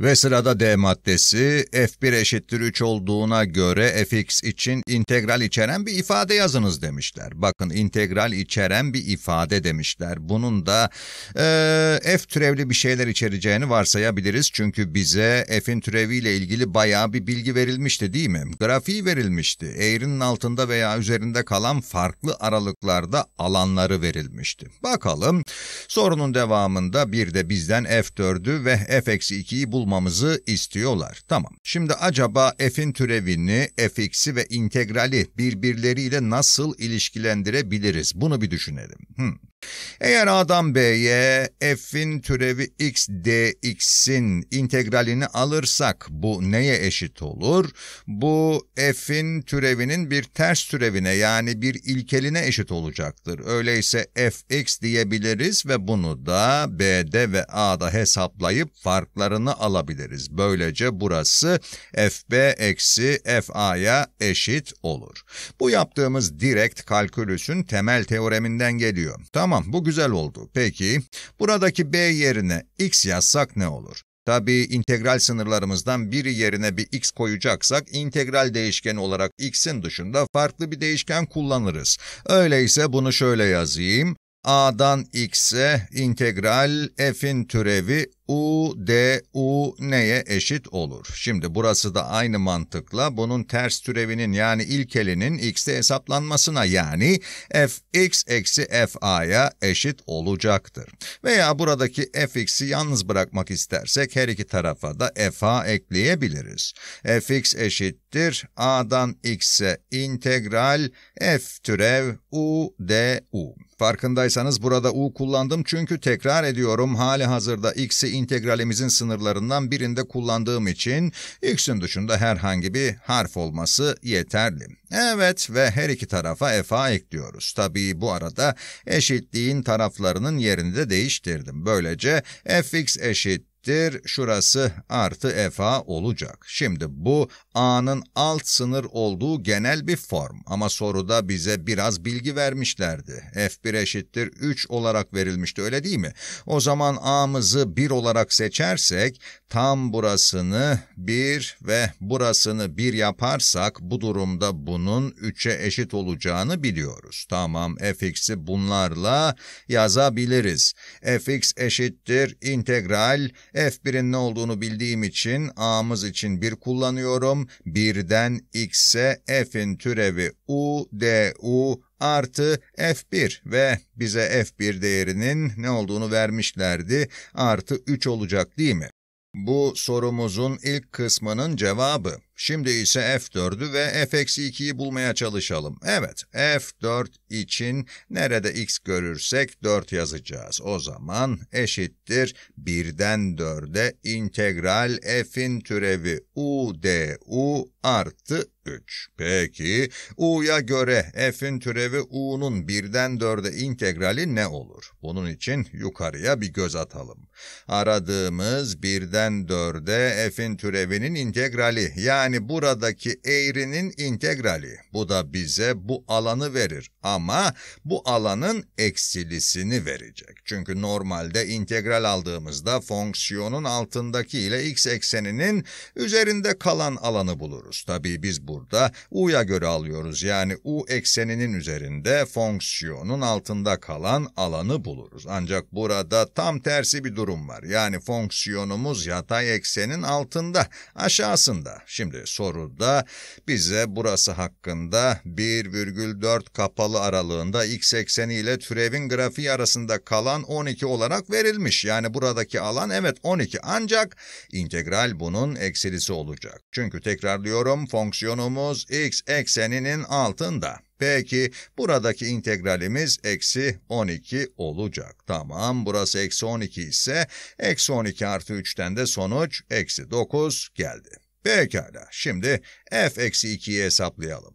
Ve sırada D maddesi f1 eşittir 3 olduğuna göre fx için integral içeren bir ifade yazınız demişler. Bakın integral içeren bir ifade demişler. Bunun da e, f türevli bir şeyler içereceğini varsayabiliriz. Çünkü bize f'in türeviyle ilgili bayağı bir bilgi verilmişti değil mi? Grafiği verilmişti. Eğrinin altında veya üzerinde kalan farklı aralıklarda alanları verilmişti. Bakalım sorunun devamında bir de bizden f4'ü ve f-2'yi bulmamız bulmamızı istiyorlar. Tamam. Şimdi acaba f'in türevini, fx'i ve integrali birbirleriyle nasıl ilişkilendirebiliriz? Bunu bir düşünelim. Hmm. Eğer adam B'ye f'in türevi x dx'in integralini alırsak bu neye eşit olur? Bu f'in türevinin bir ters türevine yani bir ilkeline eşit olacaktır. Öyleyse fx diyebiliriz ve bunu da B'de ve A'da hesaplayıp farklarını alabiliriz. Böylece burası fb eksi fa'ya eşit olur. Bu yaptığımız direkt kalkülüsün temel teoreminden geliyor. Tam Tamam bu güzel oldu. Peki buradaki B yerine X yazsak ne olur? Tabii integral sınırlarımızdan biri yerine bir x koyacaksak integral değişkeni olarak x'in dışında farklı bir değişken kullanırız. Öyleyse bunu şöyle yazayım. a'dan x'e integral f'in türevi U, D, U neye eşit olur? Şimdi burası da aynı mantıkla bunun ters türevinin yani ilkelinin x'te hesaplanmasına yani fx eksi fa'ya eşit olacaktır. Veya buradaki fx'i yalnız bırakmak istersek her iki tarafa da fa ekleyebiliriz. fx eşittir a'dan x'e integral f türev U, D, U. Farkındaysanız burada U kullandım çünkü tekrar ediyorum hali hazırda x'i integralimizin sınırlarından birinde kullandığım için x'in dışında herhangi bir harf olması yeterli. Evet ve her iki tarafa fa ekliyoruz. Tabii bu arada eşitliğin taraflarının yerini de değiştirdim. Böylece fx eşit eşittir. Şurası artı efa olacak. Şimdi bu a'nın alt sınır olduğu genel bir form. Ama soruda bize biraz bilgi vermişlerdi. f1 eşittir 3 olarak verilmişti öyle değil mi? O zaman a'mızı 1 olarak seçersek tam burasını 1 ve burasını 1 yaparsak bu durumda bunun 3'e eşit olacağını biliyoruz. Tamam fx'i bunlarla yazabiliriz. fx eşittir integral F1'in ne olduğunu bildiğim için A'mız için 1 kullanıyorum. 1'den X'e F'in türevi U, D, U artı F1 ve bize F1 değerinin ne olduğunu vermişlerdi. Artı 3 olacak değil mi? Bu sorumuzun ilk kısmının cevabı. Şimdi ise F4'ü ve F-2'yi bulmaya çalışalım. Evet, F4 için nerede X görürsek 4 yazacağız. O zaman eşittir 1'den 4'e integral F'in türevi U du artı 3. Peki, u'ya göre f'in türevi u'nun 1'den 4'e integrali ne olur? Bunun için yukarıya bir göz atalım. Aradığımız 1'den 4'e f'in türevinin integrali yani yani buradaki eğrinin integrali. Bu da bize bu alanı verir ama bu alanın eksilisini verecek. Çünkü normalde integral aldığımızda fonksiyonun altındaki ile x ekseninin üzerinde kalan alanı buluruz. Tabii biz burada u'ya göre alıyoruz. Yani u ekseninin üzerinde fonksiyonun altında kalan alanı buluruz. Ancak burada tam tersi bir durum var. Yani fonksiyonumuz yatay eksenin altında, aşağısında. Şimdi dedikleri soruda bize burası hakkında 1,4 kapalı aralığında x ekseni ile türevin grafiği arasında kalan 12 olarak verilmiş. Yani buradaki alan evet 12 ancak integral bunun eksilisi olacak. Çünkü tekrarlıyorum fonksiyonumuz x ekseninin altında. Peki buradaki integralimiz eksi 12 olacak. Tamam burası eksi 12 ise eksi 12 artı 3'ten de sonuç eksi 9 geldi. Pekala, şimdi f-2'yi hesaplayalım.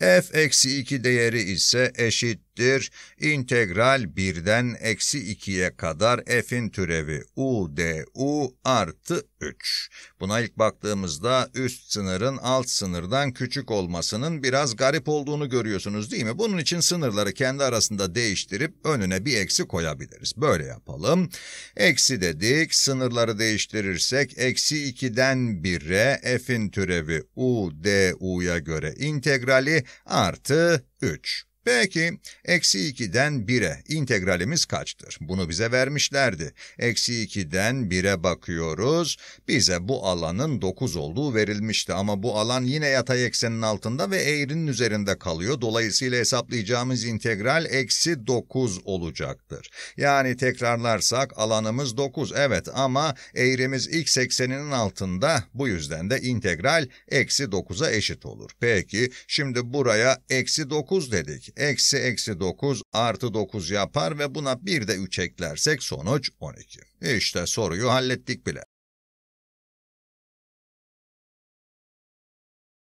f-2 değeri ise eşit eşittir. İntegral birden eksi 2'ye kadar f'in türevi u du artı 3. Buna ilk baktığımızda üst sınırın alt sınırdan küçük olmasının biraz garip olduğunu görüyorsunuz değil mi? Bunun için sınırları kendi arasında değiştirip önüne bir eksi koyabiliriz. Böyle yapalım. Eksi dedik, sınırları değiştirirsek eksi 2'den 1'e f'in türevi u du'ya göre integrali artı 3. Peki, eksi 2'den 1'e integralimiz kaçtır? Bunu bize vermişlerdi. Eksi 2'den 1'e bakıyoruz. Bize bu alanın 9 olduğu verilmişti ama bu alan yine yatay eksenin altında ve eğrinin üzerinde kalıyor. Dolayısıyla hesaplayacağımız integral eksi 9 olacaktır. Yani tekrarlarsak alanımız 9 evet ama eğrimiz x ekseninin altında bu yüzden de integral eksi 9'a eşit olur. Peki, şimdi buraya eksi 9 dedik eksi eksi 9 artı 9 yapar ve buna bir de 3 eklersek sonuç 12. İşte soruyu hallettik bile.